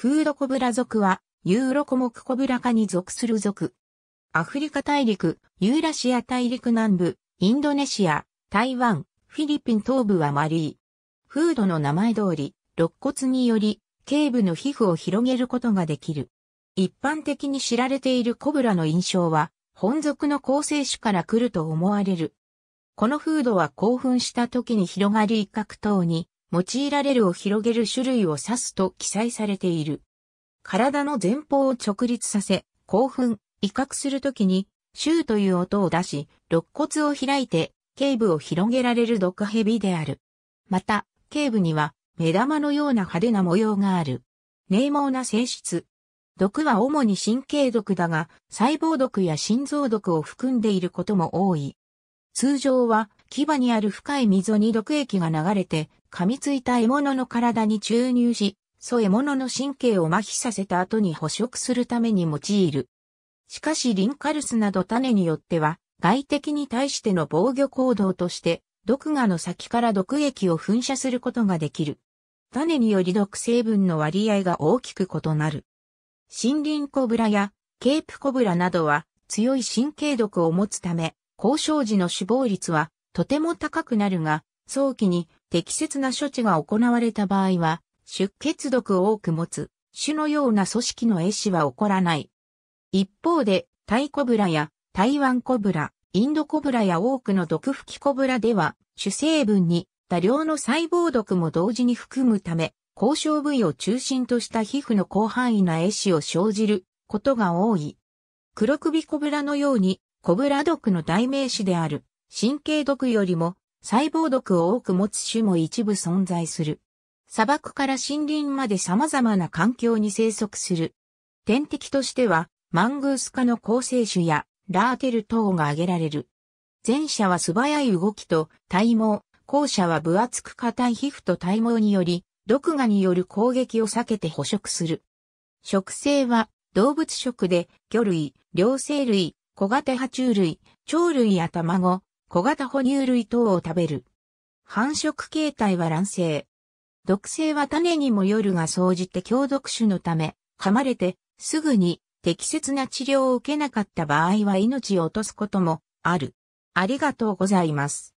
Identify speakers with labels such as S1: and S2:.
S1: フードコブラ族は、ユーロコモクコブラ科に属する族。アフリカ大陸、ユーラシア大陸南部、インドネシア、台湾、フィリピン東部はマリー。フードの名前通り、肋骨により、頸部の皮膚を広げることができる。一般的に知られているコブラの印象は、本属の構成種から来ると思われる。このフードは興奮した時に広がり一角等に用いられるを広げる種類を指すと記載されている。体の前方を直立させ、興奮、威嚇するときに、シューという音を出し、肋骨を開いて、頸部を広げられる毒蛇である。また、頸部には、目玉のような派手な模様がある。名毛な性質。毒は主に神経毒だが、細胞毒や心臓毒を含んでいることも多い。通常は、牙にある深い溝に毒液が流れて、噛みついた獲物の体に注入し、素獲物の神経を麻痺させた後に捕食するために用いる。しかしリンカルスなど種によっては、外敵に対しての防御行動として、毒牙の先から毒液を噴射することができる。種により毒成分の割合が大きく異なる。森林コブラやケープコブラなどは強い神経毒を持つため、交渉時の死亡率はとても高くなるが、早期に適切な処置が行われた場合は、出血毒を多く持つ、種のような組織の壊死は起こらない。一方で、タイコブラや台湾コブラ、インドコブラや多くの毒吹きコブラでは、主成分に多量の細胞毒も同時に含むため、交渉部位を中心とした皮膚の広範囲な壊死を生じることが多い。黒首コブラのように、コブラ毒の代名詞である神経毒よりも細胞毒を多く持つ種も一部存在する。砂漠から森林まで様々な環境に生息する。天敵としては、マングース科の構成種やラーテル等が挙げられる。前者は素早い動きと体毛、後者は分厚く硬い皮膚と体毛により、毒牙による攻撃を避けて捕食する。食性は動物食で魚類、両生類、小型爬虫類、鳥類や卵、小型哺乳類等を食べる。繁殖形態は卵生。毒性は種にもよるが総じて強毒種のため、噛まれてすぐに適切な治療を受けなかった場合は命を落とすこともある。ありがとうございます。